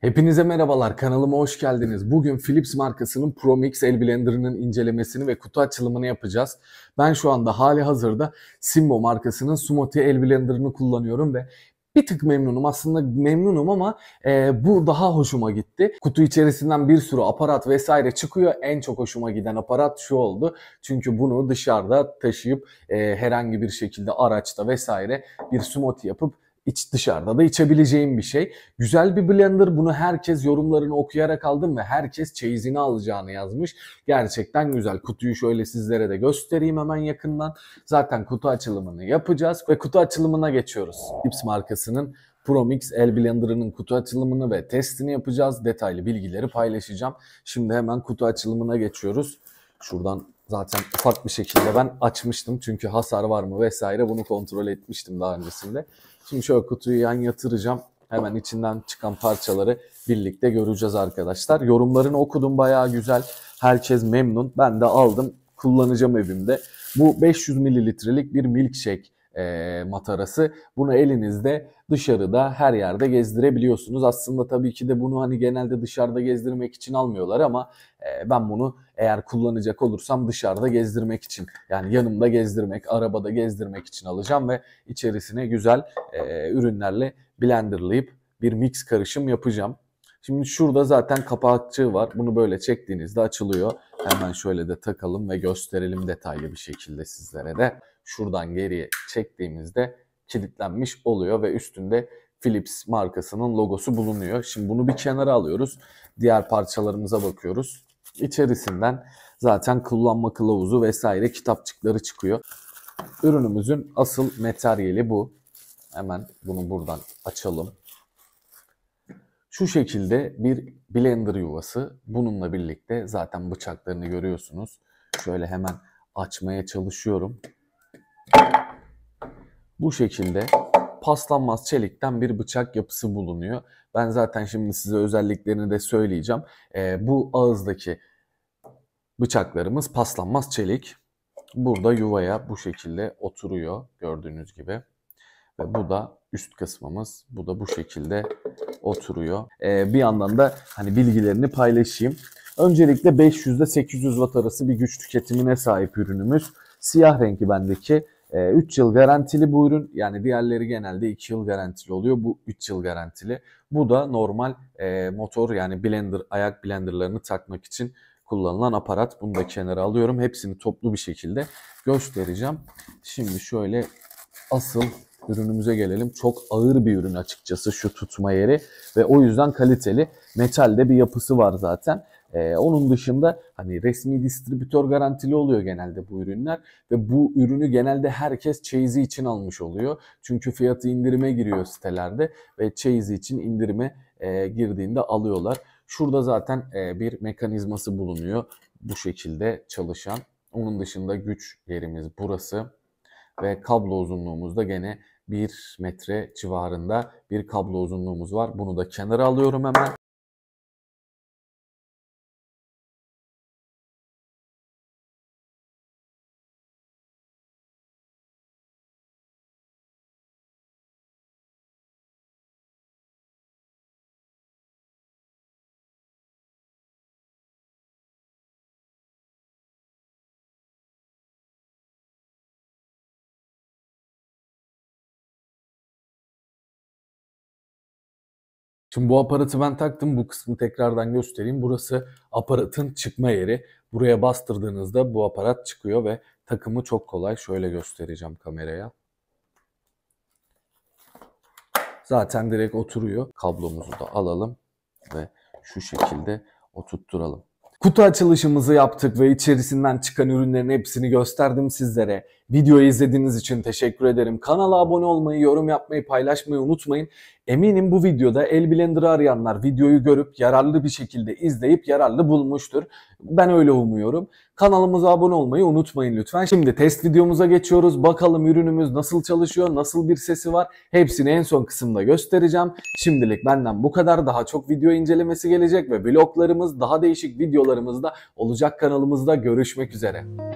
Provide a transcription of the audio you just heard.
Hepinize merhabalar, kanalıma hoş geldiniz. Bugün Philips markasının ProMix el blenderının incelemesini ve kutu açılımını yapacağız. Ben şu anda hali hazırda Simbo markasının Sumoti el blenderını kullanıyorum ve bir tık memnunum aslında memnunum ama e, bu daha hoşuma gitti. Kutu içerisinden bir sürü aparat vesaire çıkıyor. En çok hoşuma giden aparat şu oldu. Çünkü bunu dışarıda taşıyıp e, herhangi bir şekilde araçta vesaire bir smoothie yapıp iç dışarıda da içebileceğim bir şey. Güzel bir blender. Bunu herkes yorumlarını okuyarak aldım ve herkes çeyizini alacağını yazmış. Gerçekten güzel. Kutuyu şöyle sizlere de göstereyim hemen yakından. Zaten kutu açılımını yapacağız ve kutu açılımına geçiyoruz. Ips markasının Promix el blenderının kutu açılımını ve testini yapacağız. Detaylı bilgileri paylaşacağım. Şimdi hemen kutu açılımına geçiyoruz. Şuradan Zaten ufak bir şekilde ben açmıştım çünkü hasar var mı vesaire bunu kontrol etmiştim daha öncesinde. Şimdi şöyle kutuyu yan yatıracağım. Hemen içinden çıkan parçaları birlikte göreceğiz arkadaşlar. Yorumlarını okudum bayağı güzel. Herkes memnun. Ben de aldım kullanacağım evimde. Bu 500 mililitrelik bir milkshake e, matarası. Bunu elinizde dışarıda her yerde gezdirebiliyorsunuz. Aslında tabii ki de bunu hani genelde dışarıda gezdirmek için almıyorlar ama e, ben bunu eğer kullanacak olursam dışarıda gezdirmek için yani yanımda gezdirmek, arabada gezdirmek için alacağım ve içerisine güzel e, ürünlerle blenderlayıp bir mix karışım yapacağım. Şimdi şurada zaten kapakçığı var. Bunu böyle çektiğinizde açılıyor. Hemen şöyle de takalım ve gösterelim detaylı bir şekilde sizlere de. Şuradan geriye çektiğimizde kilitlenmiş oluyor ve üstünde Philips markasının logosu bulunuyor. Şimdi bunu bir kenara alıyoruz. Diğer parçalarımıza bakıyoruz. İçerisinden zaten kullanma kılavuzu vesaire kitapçıkları çıkıyor. Ürünümüzün asıl materyali bu. Hemen bunu buradan açalım. Şu şekilde bir blender yuvası. Bununla birlikte zaten bıçaklarını görüyorsunuz. Şöyle hemen açmaya çalışıyorum. Bu şekilde paslanmaz çelikten bir bıçak yapısı bulunuyor. Ben zaten şimdi size özelliklerini de söyleyeceğim. Ee, bu ağızdaki bıçaklarımız paslanmaz çelik. Burada yuvaya bu şekilde oturuyor gördüğünüz gibi. Ve bu da üst kısmımız. Bu da bu şekilde oturuyor. Ee, bir yandan da hani bilgilerini paylaşayım. Öncelikle 500 ile 800 watt arası bir güç tüketimine sahip ürünümüz. Siyah rengi bendeki. 3 e, yıl garantili bu ürün yani diğerleri genelde 2 yıl garantili oluyor bu 3 yıl garantili. Bu da normal e, motor yani blender ayak blenderlarını takmak için kullanılan aparat. Bunu da kenara alıyorum hepsini toplu bir şekilde göstereceğim. Şimdi şöyle asıl ürünümüze gelelim. Çok ağır bir ürün açıkçası şu tutma yeri ve o yüzden kaliteli. Metalde bir yapısı var zaten. Ee, onun dışında hani resmi distribütör garantili oluyor genelde bu ürünler ve bu ürünü genelde herkes çeyizi için almış oluyor. Çünkü fiyatı indirime giriyor sitelerde ve çeyizi için indirime e, girdiğinde alıyorlar. Şurada zaten e, bir mekanizması bulunuyor bu şekilde çalışan. Onun dışında güç yerimiz burası ve kablo uzunluğumuz da gene 1 metre civarında bir kablo uzunluğumuz var. Bunu da kenara alıyorum hemen. Şimdi bu aparatı ben taktım. Bu kısmı tekrardan göstereyim. Burası aparatın çıkma yeri. Buraya bastırdığınızda bu aparat çıkıyor ve takımı çok kolay. Şöyle göstereceğim kameraya. Zaten direkt oturuyor. Kablomuzu da alalım ve şu şekilde oturtturalım. Kutu açılışımızı yaptık ve içerisinden çıkan ürünlerin hepsini gösterdim sizlere. Videoyu izlediğiniz için teşekkür ederim. Kanala abone olmayı, yorum yapmayı, paylaşmayı unutmayın. Eminim bu videoda el blender'ı arayanlar videoyu görüp yararlı bir şekilde izleyip yararlı bulmuştur. Ben öyle umuyorum. Kanalımıza abone olmayı unutmayın lütfen. Şimdi test videomuza geçiyoruz. Bakalım ürünümüz nasıl çalışıyor, nasıl bir sesi var. Hepsini en son kısımda göstereceğim. Şimdilik benden bu kadar. Daha çok video incelemesi gelecek ve vloglarımız, daha değişik videolarımız da olacak kanalımızda görüşmek üzere.